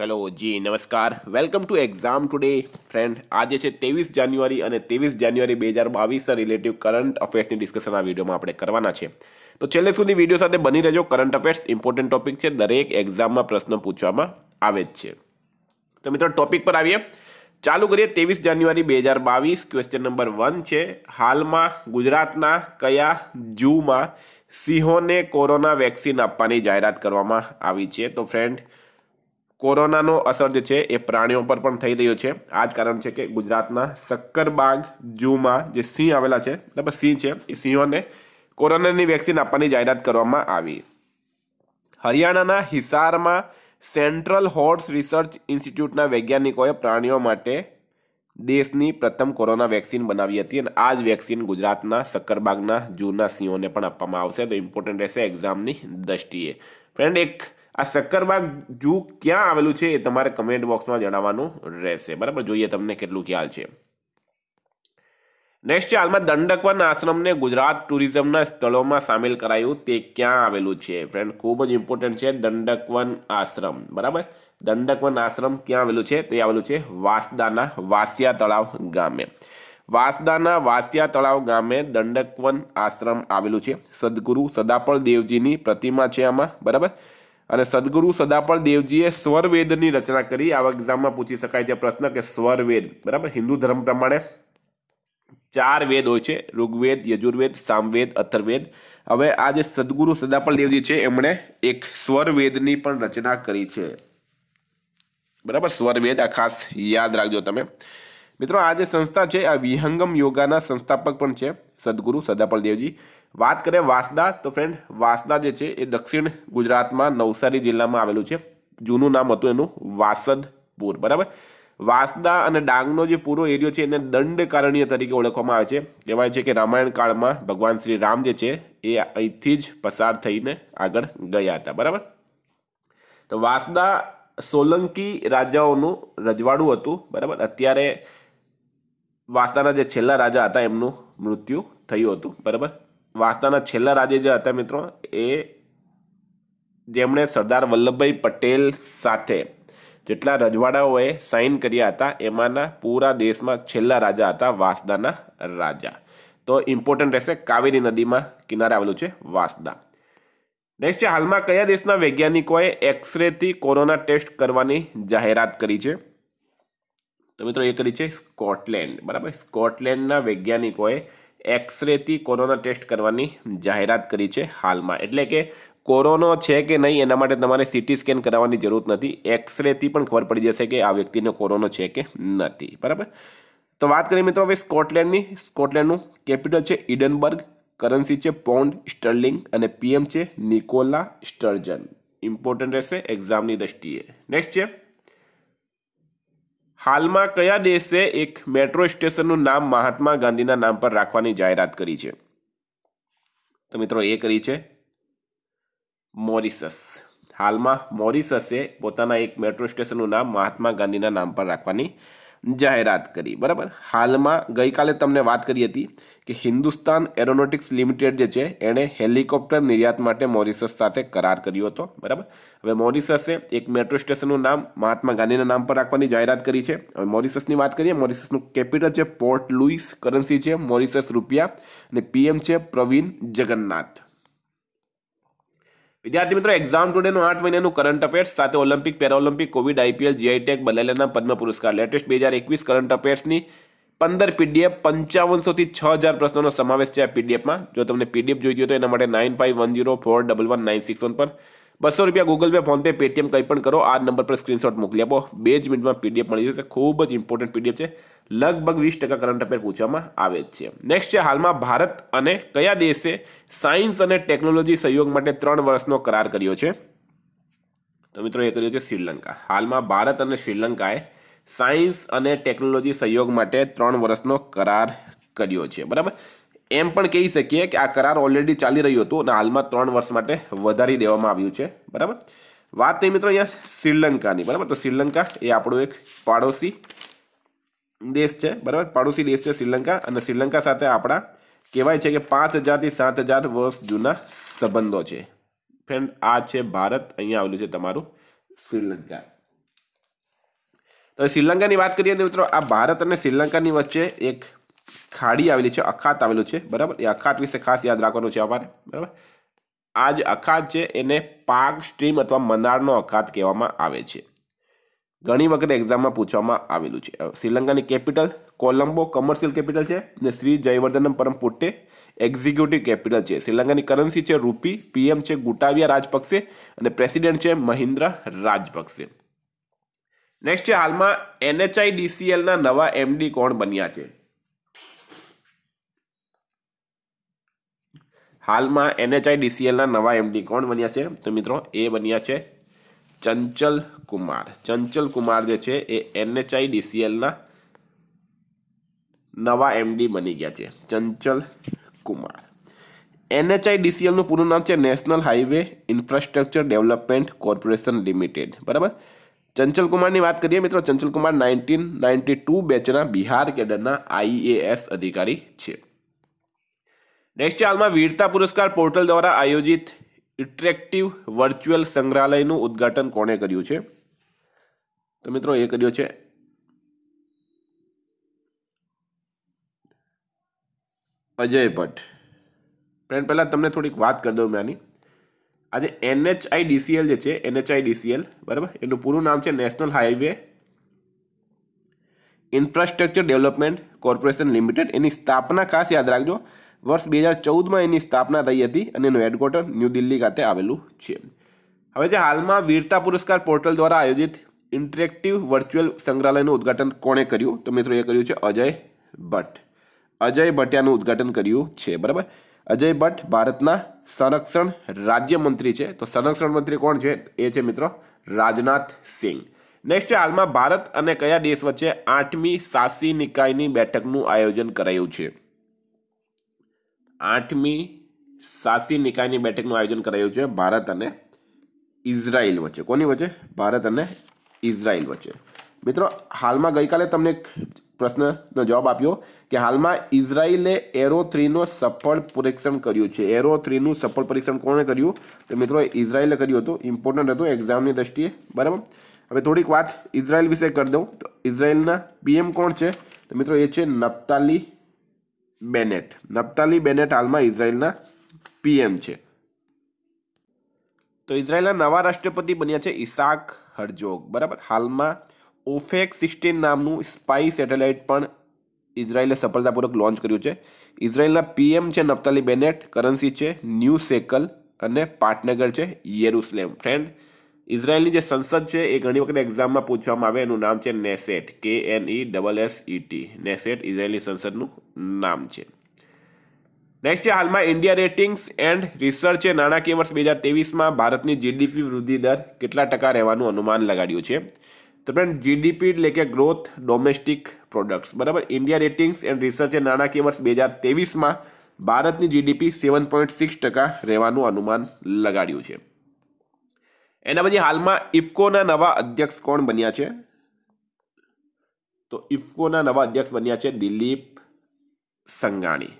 hello ji નમસ્કાર welcome to exam today friend આજે છે ત્રેવીસ જાન્યુઆરી અને ત્રેવીસ જાન્યુઆરી બે હજાર બાવીસના રિલેટિવ કરંટ અફેર્સની ડિસ્કશન આ વિડીયોમાં આપણે કરવાના છે તો છેલ્લે સુધી વિડીયો સાથે બની રહેજો કરંટ અફેર્સ ઇમ્પોર્ટન્ટ ટોપિક છે દરેક એક્ઝામમાં પ્રશ્ન પૂછવામાં આવે જ છે તો મિત્રો ટોપિક પર આવીએ ચાલુ કરીએ ત્રેવીસ જાન્યુઆરી બે હજાર બાવીસ ક્વેશ્ચન નંબર વન છે હાલમાં ગુજરાતના કયા જૂમાં સિંહોને કોરોના વેક્સિન આપવાની જાહેરાત કરવામાં આવી છે તો ફ્રેન્ડ કોરોનાનો અસર જે છે એ પ્રાણીઓ પર પણ થઈ રહ્યો છે આ જ કારણ છે કે ગુજરાતના શક્કરબાગ જૂમાં જે સિંહ આવેલા છે મતલબ સિંહ છે એ સિંહોને કોરોનાની વેક્સિન આપવાની જાહેરાત કરવામાં આવી હરિયાણાના હિસારમાં સેન્ટ્રલ હોર્સ રિસર્ચ ઇન્સ્ટિટ્યૂટના વૈજ્ઞાનિકોએ પ્રાણીઓ માટે દેશની પ્રથમ કોરોના વેક્સિન બનાવી હતી અને આ જ વેક્સિન ગુજરાતના શક્કરબાગના જૂના સિંહોને પણ આપવામાં આવશે તો ઇમ્પોર્ટન્ટ રહેશે એક્ઝામની દ્રષ્ટિએ ફ્રેન્ડ એક આ શક્કરબાગ જૂ ક્યાં આવેલું છે એ તમારે કમેન્ટ બોક્સમાં જણાવવાનું રહેશે બરાબર જોઈએ તમને કેટલું ખ્યાલ છે નેક્સ્ટ છે હાલમાં દંડકવન આશ્રમને ગુજરાત ટુરિઝમના સ્થળોમાં સામેલ કરાયું તે ક્યાં આવેલું છે ફ્રેન્ડ ખૂબ જ ઇમ્પોર્ટન્ટ છે દંડકવન આશ્રમ બરાબર દંડકવન આશ્રમ ક્યાં આવેલું છે તે આવેલું છે વાસદાના વાસિયા તળાવ ગામે વાસદાના વાસિયા તળાવ ગામે દંડકવન આશ્રમ આવેલું છે સદગુરુ સદાપળ દેવજીની પ્રતિમા છે આમાં બરાબર અને સદગુરુ સદાપણ દેવજીએ સ્વરવેદની રચના કરી આવા એક્ઝામમાં પૂછી શકાય છે પ્રશ્ન કે સ્વરવેદ બરાબર હિન્દુ ધર્મ પ્રમાણે ચાર વેદ હોય છે ઋગ્વેદ યજુર્વેદ સામવેદ અથર્વેદ હવે આ જે સદગુરુ સદાપણ દેવજી છે એમણે એક સ્વરવેદની પણ રચના કરી છે બરાબર સ્વરવેદ આ ખાસ યાદ રાખજો તમે મિત્રો આ જે સંસ્થા છે આ વિહંગમ યોગાના સંસ્થાપક પણ છે સદગુરુ સદાપળ દેવજી વાત કરીએ વાંસદા તો ફ્રેન્ડ વાંસદા જે છે એ દક્ષિણ ગુજરાતમાં નવસારી જિલ્લામાં આવેલું છે જૂનું નામ હતું એનું વાસદપુર બરાબર વાંસદા અને ડાંગનો જે પૂરો એરિયો છે એને દંડકારણીય તરીકે ઓળખવામાં આવે છે કહેવાય છે કે રામાયણ કાળમાં ભગવાન શ્રી રામ જે છે એ અહીંથી જ પસાર થઈને આગળ ગયા હતા બરાબર તો વાંસદા સોલંકી રાજાઓનું રજવાડું હતું બરાબર અત્યારે વાંસદાના જે છેલ્લા રાજા હતા એમનું મૃત્યુ થયું હતું બરાબર વાસ્તાના છેલ્લા રાજે જે હતા મિત્રો એ જેમણે સરદાર વલ્લભભાઈ પટેલ સાથે જેટલા રજવાડાઓએ સાઈન કર્યા હતા એમાંના પૂરા દેશમાં છેલ્લા રાજા હતા વાસદાના રાજા તો ઇમ્પોર્ટન્ટ રહેશે કાવેરી નદીમાં કિનારે આવેલું છે વાસદા નેક્સ્ટ છે હાલમાં કયા દેશના વૈજ્ઞાનિકોએ એક્સરેથી કોરોના ટેસ્ટ કરવાની જાહેરાત કરી છે તો મિત્રો એ કરી છે સ્કોટલેન્ડ બરાબર સ્કોટલેન્ડના વૈજ્ઞાનિકોએ એક્સરેથી કોરોના ટેસ્ટ કરવાની જાહેરાત કરી છે હાલમાં એટલે કે કોરોનો છે કે નહીં એના માટે તમારે સીટી સ્કેન કરાવવાની જરૂર નથી એક્સરેથી પણ ખબર પડી જશે કે આ વ્યક્તિને કોરોનો છે કે નથી બરાબર તો વાત કરીએ મિત્રો હવે સ્કોટલેન્ડની સ્કોટલેન્ડનું કેપિટલ છે ઇડનબર્ગ કરન્સી છે પોન્ડ સ્ટર્લિંગ અને પીએમ છે નિકોલા સ્ટર્જન ઇમ્પોર્ટન્ટ રહેશે એક્ઝામની દ્રષ્ટિએ નેક્સ્ટ છે હાલમાં કયા દેશે એક મેટ્રો સ્ટેશનનું નામ મહાત્મા ગાંધીના નામ પર રાખવાની જાહેરાત કરી છે તો મિત્રો એ કરી છે મોરિસસ હાલમાં મોરિસસે પોતાના એક મેટ્રો સ્ટેશનનું નામ મહાત્મા ગાંધીના નામ પર રાખવાની જાહેરાત કરી બરાબર હાલમાં ગઈકાલે તમને વાત કરી હતી કે હિન્દુસ્તાન એરોનોટિક્સ લિમિટેડ જે છે એણે હેલિકોપ્ટર નિર્યાત માટે મોરિશસ સાથે કરાર કર્યો હતો બરાબર હવે મોરિશસે એક મેટ્રો સ્ટેશનનું નામ મહાત્મા ગાંધીના નામ પર રાખવાની જાહેરાત કરી છે હવે મોરિસસની વાત કરીએ મોરિશસનું કેપિટલ છે પોર્ટ લુઇસ કરન્સી છે મોરિશસ રૂપિયા અને પીએમ છે પ્રવીણ જગન્નાથ વિદ્યાર્થી મિત્રો એક્ઝામ ટુડેનું આઠ મહિનાનું કરંટ અફેર્સ સાથે ઓલિમ્પિક પેરાઓલિમ્પિક કોવિડ આઈપીએલ જીઆઈટેક બદલાયેલાના પદ્મ પુરસ્કાર લેટેસ્ટ બે હજાર એકવીસ કરંટ અફેર્સની પંદર પીડીએફ પંચાવનસોથી છ હજાર પ્રશ્નોનો સમાવેશ છે આ પીડીએફમાં જો તમને પીડીએફ જોઈતી હોય તો એના માટે nine five one zero four double one nine six one પર બસો રૂપિયા ગૂગલ પે ફોનપે પેટીએમ કંઈ પણ કરો આ નંબર પર સ્ક્રીનશોટ મોકલી આપો બે જ મિનિટમાં પીડીએફ મળી જશે ખૂબ જ ઇમ્પોર્ટન્ટ પીડીએફ છે લગભગ વીસ ટકા કરંટ અફેર પૂછવામાં આવે છે નેક્સ્ટ છે હાલમાં ભારત અને કયા દેશે સાયન્સ અને ટેકનોલોજી સહયોગ માટે ત્રણ વર્ષનો કરાર કર્યો છે તો મિત્રો એ કર્યો છે શ્રીલંકા હાલમાં ભારત અને શ્રીલંકાએ સાયન્સ અને ટેકનોલોજી સહયોગ માટે ત્રણ વર્ષનો કરાર કર્યો છે બરાબર એમ પણ કહી શકીએ કે આ કરાર ઓલરેડી ચાલી રહ્યું હતું અને હાલમાં ત્રણ વર્ષ માટે વધારી દેવામાં આવ્યું છે બરાબર વાત થઈ મિત્રો અહીંયા શ્રીલંકાની બરાબર તો શ્રીલંકા એ આપણો એક પાડોશી દેશ છે બરાબર પાડોશી દેશ છે શ્રીલંકા અને શ્રીલંકા સાથે આપણા કહેવાય છે કે પાંચ હજારથી સાત હજાર વર્ષ જૂના સંબંધો છે ફ્રેન્ડ આ છે ભારત અહીંયા આવેલું છે તમારું શ્રીલંકા તો શ્રીલંકાની વાત કરીએ તો મિત્રો આ ભારત અને શ્રીલંકાની વચ્ચે એક ખાડી આવેલી છે અખાત આવેલું છે બરાબર એ અખાત વિશે ખાસ યાદ રાખવાનું છે આપણને બરાબર આ જે અખાત છે એને પાક સ્ટ્રીમ અથવા મનારનો અખાત કહેવામાં આવે છે ઘણી વખત એક્ઝામમાં પૂછવામાં આવેલું છે શ્રીલંકાની કેપિટલ કોલંબો કમર્શિયલ કેપિટલ છે ને શ્રી જયવર્ધનમ પરમપુટ્ટે એક્ઝિક્યુટિવ કેપિટલ છે શ્રીલંકાની કરન્સી છે રૂપી પીએમ છે ગુટાવિયા રાજપક્ષે અને પ્રેસિડેન્ટ છે મહિન્દ્ર રાજપક્ષે નેક્સ્ટ છે હાલમાં એનએચઆઈડીસીએલના નવા એમડી કોણ બન્યા છે હાલમાં એનએચઆઈડીસીએલના નવા એમડી કોણ બન્યા છે તો મિત્રો એ બન્યા છે ચંચલ કુમાર ચંચલ કુમાર જે છે એ એનએચઆઈ ડીસીએલના નવા એમડી બની ગયા છે ચંચલ કુમાર એનએચઆઈ ડીસીએલનું પૂરું નામ છે national highway infrastructure development corporation limited બરાબર ચંચલ કુમારની વાત કરીએ મિત્રો Chanchal Kumar nineteen ninety two બેચના બિહાર કેડરના આઈએએસ અધિકારી છે નેક્સ્ટ હાલમાં વીરતા પુરસ્કાર પોર્ટલ દ્વારા આયોજિત ઇટ્રેક્ટિવ વર્ચ્યુઅલ સંગ્રહાલયનું ઉદ્ઘાટન કોણે કર્યું છે તો મિત્રો એ કર્યો છે અજય ભટ્ટ ફ્રેન્ડ પહેલાં તમને થોડીક વાત કરી દઉં મેં આની આજે એનએચઆઈડીસીએલ જે છે એનએચઆઈડીસીએલ બરાબર એનું પૂરું નામ છે national highway infrastructure development corporation limited એની સ્થાપના ખાસ યાદ રાખજો વર્ષ બે હજાર ચૌદમાં એની સ્થાપના થઈ હતી અને એનું હેડક્વાર્ટર ન્યૂ દિલ્હી ખાતે આવેલું છે હવે જે હાલમાં વીરતા પુરસ્કાર પોર્ટલ દ્વારા આયોજિત ઇન્ટરેક્ટિવ વર્ચ્યુઅલ સંગ્રહાલયનું ઉદ્ઘાટન કોણે કર્યું તો મિત્રો એ કર્યું છે અજય ભટ્ટ અજય ભટ્ટિયાનું ઉદ્ઘાટન કર્યું છે બરાબર અજય ભટ્ટ ભારતના સંરક્ષણ રાજ્યમંત્રી છે તો સંરક્ષણ મંત્રી કોણ છે એ છે મિત્રો રાજનાથ સિંહ નેક્સ્ટ હાલમાં ભારત અને કયા દેશ વચ્ચે આઠમી સાસી નિકાયની બેઠકનું આયોજન કરાયું છે આઠમી સાસી નિકાયની બેઠકનું આયોજન કરાયું છે ભારત અને ઇઝરાયલ વચ્ચે કોની વચ્ચે ભારત અને ઇઝરાયલ વચ્ચે મિત્રો હાલમાં ગઈકાલે તમને એક પ્રશ્નનો જવાબ આપ્યો કે હાલમાં ઇઝરાયલે એરો થ્રીનું સફળ પરીક્ષણ કર્યું છે એરો થ્રીનું સફળ પરીક્ષણ કોણે કર્યું તો મિત્રો ઇઝરાયલે કર્યું હતું ઇમ્પોર્ટન્ટ હતું એક્ઝામની દ્રષ્ટિએ બરાબર હવે થોડીક વાત ઇઝરાયલ વિશે કરી દઉં તો ઇઝરાયલના પીએમ કોણ છે તો મિત્રો એ છે નપ્તાલી બેનેટ નફતાલી બેનેટ હાલમાં ઇઝરાયલના પીએમ છે તો ઇઝરાયલના નવા રાષ્ટ્રપતિ બન્યા છે ઇસાક હરજોગ બરાબર હાલમાં ઓફેક સિક્સટીન નામનું સ્પાઈ સેટેલાઇટ પણ ઇઝરાયલે સફળતાપૂર્વક લોન્ચ કર્યું છે ઇઝરાયલના પીએમ છે નફતાલી બેનેટ કરન્સી છે ન્યૂ સેકલ અને પાટનગર છે યેરુસલેમ ફ્રેન્ડ ઇઝરાયલની જે સંસદ છે એ ઘણી વખત એક્ઝામમાં પૂછવામાં આવે એનું નામ છે Knesset K N E double S T Knesset ઇઝરાયલની સંસદનું નામ છે નેક્સ્ટ છે હાલમાં ઇન્ડિયા રેટિંગ્સ એન્ડ રિસર્ચે નાણાકીય વર્ષ બે હજાર તેવીસમાં ભારતની જીડીપી વૃદ્ધિ દર કેટલા ટકા રહેવાનું અનુમાન લગાડ્યું છે તો ફ્રેન્ડ જીડીપી એટલે કે ગ્રોથ ડોમેસ્ટિક પ્રોડક્ટ્સ બરાબર ઇન્ડિયા રેટિંગ્સ એન્ડ રિસર્ચે નાણાકીય વર્ષ બે હજાર તેવીસમાં ભારતની જીડીપી સેવન પોઈન્ટ સિક્સ ટકા રહેવાનું અનુમાન લગાડ્યું છે એના પછી હાલમાં ઇફકોના નવા અધ્યક્ષ કોણ બન્યા છે તો ઇફકોના નવા અધ્યક્ષ બન્યા છે દિલીપ સંઘાણી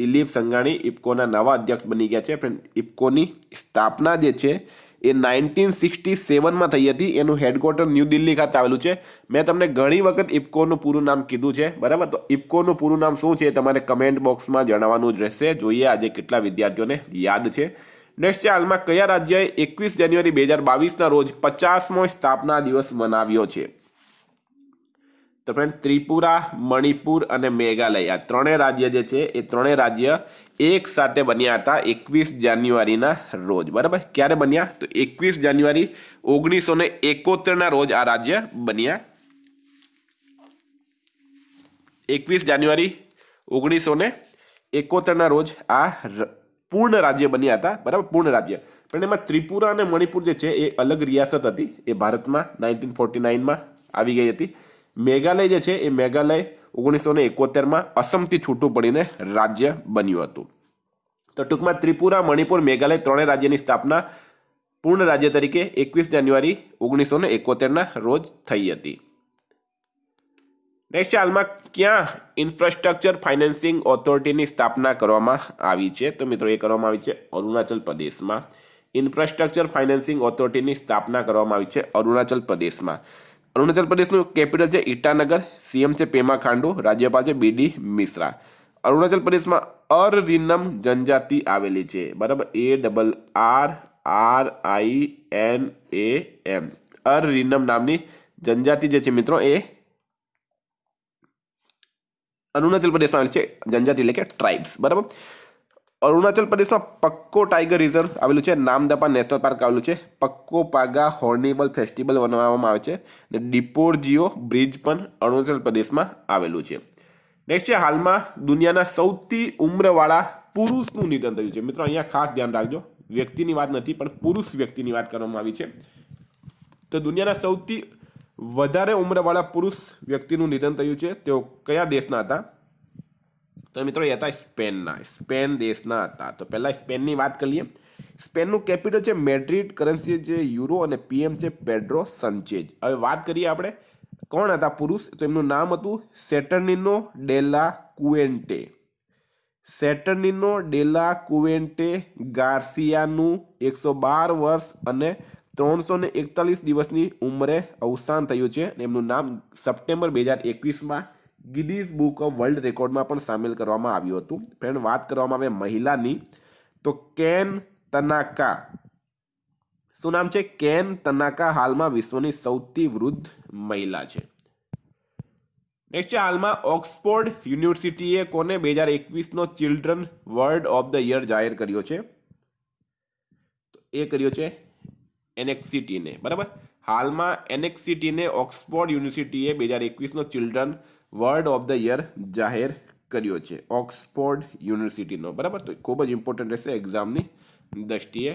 દિલીપ સંઘાણી ઇફકોના નવા અધ્યક્ષ બની ગયા છે ઇફકોની સ્થાપના જે છે એ નાઇન્ટીન સિક્સટી સેવનમાં થઈ હતી એનું હેડક્વાર્ટર ન્યૂ દિલ્હી ખાતે આવેલું છે મેં તમને ઘણી વખત ઇફકોનું પૂરું નામ કીધું છે બરાબર તો ઇફકોનું પૂરું નામ શું છે તમારે કમેન્ટ બોક્સમાં જણાવવાનું રહેશે જોઈએ આજે કેટલા વિદ્યાર્થીઓને યાદ છે નેક્સ્ટ હાલમાં કયા રાજ્યએ એકવીસ જાન્યુઆરી બે હજાર બાવીસના રોજ પચાસમો સ્થાપના દિવસ મનાવ્યો છે તો ફ્રેન્ડ ત્રિપુરા મણિપુર અને મેઘાલય આ ત્રણેય રાજ્ય જે છે એ ત્રણેય રાજ્ય એક સાથે બન્યા હતા એકવીસ જાન્યુઆરીના રોજ બરાબર ક્યારે બન્યા તો એકવીસ જાન્યુઆરી ઓગણીસો ને એકોતેરના રોજ આ રાજ્ય બન્યા એકવીસ જાન્યુઆરી ઓગણીસો ને એકોતેરના રોજ આ પૂર્ણ રાજ્ય બન્યા હતા બરાબર પૂર્ણ રાજ્ય પણ એમાં ત્રિપુરા અને મણિપુર જે છે એ અલગ રિયાસત હતી એ ભારતમાં નાઇન્ટીન ફોર્ટી નાઇનમાં આવી ગઈ હતી મેઘાલય જે છે એ મેઘાલય ઓગણીસો ને એકોતેરમાં અસમથી છૂટું પડીને રાજ્ય બન્યું હતું તો ટૂંકમાં ત્રિપુરા મણિપુર મેઘાલય ત્રણેય રાજ્યની સ્થાપના પૂર્ણ રાજ્ય તરીકે એકવીસ જાન્યુઆરી ઓગણીસો ને એકોતેરના રોજ થઈ હતી નેક્સ્ટ હાલમાં ક્યાં ઇન્ફ્રાસ્ટ્રક્ચર ફાઇનાન્સિંગ ઓથોરિટીની સ્થાપના કરવામાં આવી છે તો મિત્રો એ કરવામાં આવી છે અરુણાચલ પ્રદેશમાં ઇન્ફ્રાસ્ટ્રક્ચર ફાઇનાન્સિંગ ઓથોરિટીની સ્થાપના કરવામાં આવી છે અરુણાચલ પ્રદેશમાં અરુણાચલ પ્રદેશનું કેપિટલ છે ઈટાનગર સીએમ છે પેમા ખાંડુ રાજ્યપાલ છે બીડી મિશ્રા અરુણાચલ પ્રદેશમાં અરરિનમ જનજાતિ આવેલી છે બરાબર A double R R I N A M અરરિનમ નામની જનજાતિ જે છે મિત્રો એ અરુણાચલ પ્રદેશમાં આવેલ છે જનજાતિ એટલે કે ટ્રાઇબ્સ બરાબર અરુણાચલ પ્રદેશમાં પક્કો ટાઈગર રિઝર્વ આવેલું છે નામદપા નેશનલ પાર્ક આવેલું છે પક્કો પાગા હોર્નેબલ ફેસ્ટિવલ બનાવવામાં આવે છે અને જીઓ બ્રિજ પણ અરુણાચલ પ્રદેશમાં આવેલું છે નેક્સ્ટ છે હાલમાં દુનિયાના સૌથી ઉમ્રવાળા પુરુષનું નિધન થયું છે મિત્રો અહીંયા ખાસ ધ્યાન રાખજો વ્યક્તિની વાત નથી પણ પુરુષ વ્યક્તિની વાત કરવામાં આવી છે તો દુનિયાના સૌથી વધારે ઉંમરવાળા પુરુષ વ્યક્તિનું નિધન થયું છે તેઓ કયા દેશના હતા તો મિત્રો એ હતા સ્પેનના સ્પેન દેશના હતા તો પહેલાં સ્પેનની વાત કરી લઈએ સ્પેનનું કેપિટલ છે મેડ્રિડ કરન્સી જે યુરો અને પીએમ છે પેડ્રો સંચેજ હવે વાત કરીએ આપણે કોણ હતા પુરુષ તો એમનું નામ હતું સેટર્નિનો ડેલા કુએન્ટે સેટર્નિનો ડેલા કુએન્ટે ગાર્સિયાનું એકસો બાર વર્ષ અને ત્રણસો ને એકતાલીસ દિવસની ઉંમરે અવસાન થયું છે અને એમનું નામ સપ્ટેમ્બર બે હજાર એકવીસમાં ગિનીઝ બુક ઓફ વર્લ્ડ રેકોર્ડમાં પણ સામેલ કરવામાં આવ્યું હતું ફ્રેન્ડ વાત કરવામાં આવે મહિલાની તો કેન તનાકા શું નામ છે કેન તનાકા હાલમાં વિશ્વની સૌથી વૃદ્ધ મહિલા છે નેક્સ્ટ છે હાલમાં ઓક્સફોર્ડ યુનિવર્સિટીએ કોને બે હજાર એકવીસનો children world of the year જાહેર કર્યો છે એ કર્યો છે એનએક્સિટીને બરાબર હાલમાં એનએક્સિટીને ઓક્સફોર્ડ યુનિવર્સિટીએ બે હજાર એકવીસનો children word of the year જાહેર કર્યો છે ઓક્સફોર્ડ યુનિવર્સિટીનો બરાબર તો ખૂબ જ ઇમ્પોર્ટન્ટ રહેશે એક્ઝામની દ્રષ્ટિએ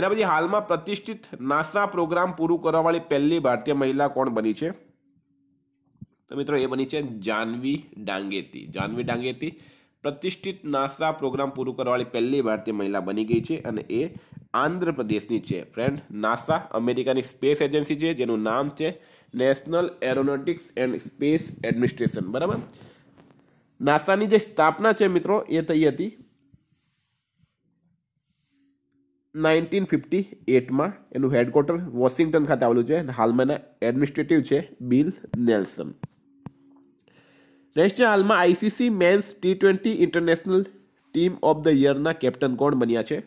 એના પછી હાલમાં પ્રતિષ્ઠિત નાસા પ્રોગ્રામ પૂરું કરવાવાળી પહેલી ભારતીય મહિલા કોણ બની છે તો મિત્રો એ બની છે જાનવી ડાંગેતી જાનવી ડાંગેતી પ્રતિષ્ઠિત નાસા પ્રોગ્રામ પૂરું કરવાવાળી પહેલી ભારતીય મહિલા બની ગઈ છે અને એ આંધ્રપ્રદેશની છે ફ્રેન્ડ નાસા અમેરિકાની સ્પેસ એજન્સી છે જેનું નામ છે national aeronautics and space administration બરાબર નાસાની જે સ્થાપના છે મિત્રો એ થઈ હતી નાઇન્ટીન ફિફ્ટી એટમાં એનું હેડક્વાર્ટર વોશિંગ્ટન ખાતે આવેલું છે હાલમાં એના એડમિનિસ્ટ્રેટિવ છે બિલ નેલ્સન નેક્સ્ટ હાલમાં ICC men's T twenty international team of the યરના કેપ્ટન કોણ બન્યા છે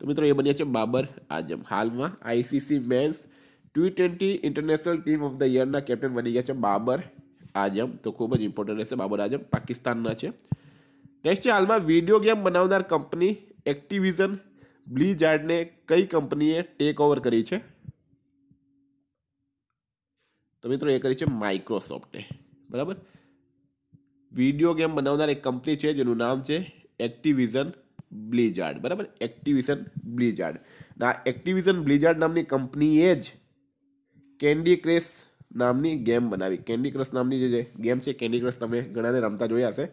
તો મિત્રો એ બન્યા છે બાબર આજમ હાલમાં ICC men's T twenty international team of the યરના કેપ્ટન બની ગયા છે બાબર આજમ તો ખૂબ જ ઇમ્પોર્ટન્ટ રહેશે બાબર આજમ પાકિસ્તાનના છે નેક્સ્ટ છે હાલમાં વિડીયો ગેમ બનાવનાર કંપની એક્ટિવિઝન બ્લીઝાર્ડને કઈ કંપનીએ ટેક ઓવર કરી છે તો મિત્રો એ કરી છે માઇક્રોસોફ્ટે બરાબર વિડીયો ગેમ બનાવનાર એક કંપની છે જેનું નામ છે એક્ટિવિઝન બ્લિઝાર્ડ બરાબર એક્ટિવિઝન બ્લિઝાર્ડ આ એક્ટિવિઝન બ્લિઝાર્ડ નામની કંપનીએ જ કેન્ડી ક્રેશ નામની ગેમ બનાવી કેન્ડી ક્રશ નામની જે ગેમ છે કેન્ડી ક્રશ તમે ઘણાને રમતા જોયા હશે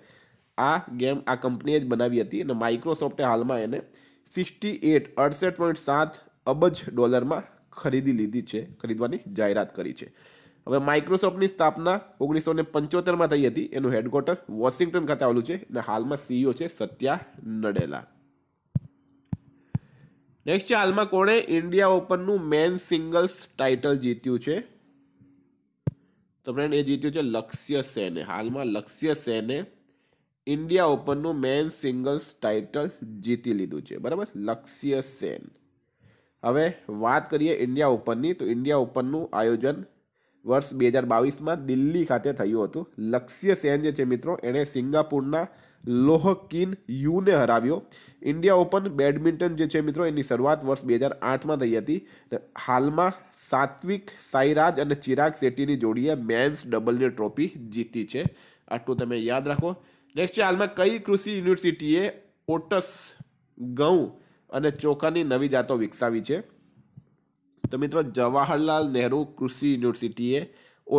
આ ગેમ આ કંપનીએ જ બનાવી હતી અને માઇક્રોસોફ્ટે હાલમાં એને સિક્સટી એટ અડસઠ પોઈન્ટ સાત અબજ ડોલરમાં ખરીદી લીધી છે ખરીદવાની જાહેરાત કરી છે હવે માઇક્રોસોફ્ટની સ્થાપના ઓગણીસો ને પંચોતેરમાં થઈ હતી એનું હેડક્વાર્ટર વોશિંગ્ટન ખાતે આવેલું છે અને હાલમાં સીઈઓ છે સત્યા નડેલા નેક્સ્ટ છે હાલમાં કોણે ઇન્ડિયા ઓપનનું મેન સિંગલ્સ ટાઇટલ જીત્યું છે તો ફ્રેન્ડ એ જીત્યું છે લક્ષ્ય સેને હાલમાં લક્ષ્ય સેને ઇન્ડિયા ઓપનનું મેન સિંગલ્સ ટાઇટલ જીતી લીધું છે બરાબર લક્ષ્ય સેન હવે વાત કરીએ ઇન્ડિયા ઓપનની તો ઇન્ડિયા ઓપનનું આયોજન વર્ષ બે હજાર બાવીસમાં દિલ્હી ખાતે થયું હતું લક્ષ્ય સેન જે છે મિત્રો એણે સિંગાપુરના લોહકિન યુને હરાવ્યો ઇન્ડિયા ઓપન બેડમિન્ટન જે છે મિત્રો એની શરૂઆત વર્ષ બે હજાર આઠમાં થઈ હતી હાલમાં સાત્વિક સાઈરાજ અને ચિરાગ શેટ્ટીની જોડીએ મેન્સ ડબલની ટ્રોફી જીતી છે આટલું તમે યાદ રાખો નેક્સ્ટ છે હાલમાં કઈ કૃષિ યુનિવર્સિટીએ ઓટસ ઘઉં અને ચોખાની નવી જાતો વિકસાવી છે તો મિત્રો જવાહરલાલ નહેરુ કૃષિ યુનિવર્સિટીએ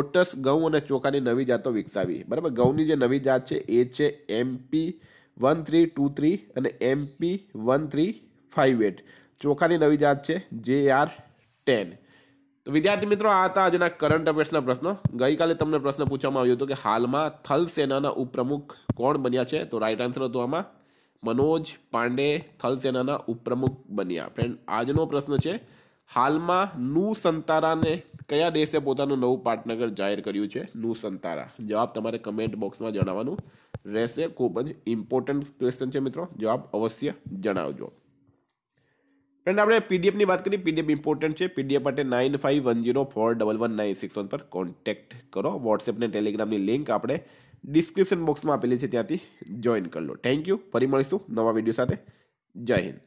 ઓટસ ઘઉં અને ચોખાની નવી જાતો વિકસાવી બરાબર ઘઉંની જે નવી જાત છે એ છે MP one three two three અને MP one three five eight ચોખાની નવી જાત છે જે આર ટેન તો વિદ્યાર્થી મિત્રો આ હતા આજના કરંટ અફેર્સના પ્રશ્નો ગઈકાલે તમને પ્રશ્ન પૂછવામાં આવ્યો હતો કે હાલમાં થલ સેનાના ઉપપ્રમુખ કોણ બન્યા છે તો રાઇટ આન્સર હતો આમાં મનોજ પાંડે થલ સેનાના ઉપપ્રમુખ બન્યા ફ્રેન્ડ આજનો પ્રશ્ન છે હાલમાં નુ સંતારાને કયા દેશે પોતાનું નવું પાટનગર જાહેર કર્યું છે નુ સંતારા જવાબ તમારે કમેન્ટ બોક્સમાં જણાવવાનું રહેશે ખૂબ જ ઇમ્પોર્ટન્ટ ક્વેશ્ચન છે મિત્રો જવાબ અવશ્ય જણાવજો ફ્રેન્ડ આપણે પીડીએફની વાત કરીએ પીડીએફ ઇમ્પોર્ટન્ટ છે પીડીએફ માટે nine five one zero four double one nine six one પર કોન્ટેક્ટ કરો વોટ્સએપને ટેલિગ્રામની લિંક આપણે ડિસ્ક્રિપ્શન બોક્સમાં આપેલી છે ત્યાંથી જોઈન કરી લો થેન્ક યુ ફરી મળીશું નવા વિડીયો સાથે જય હિન્દ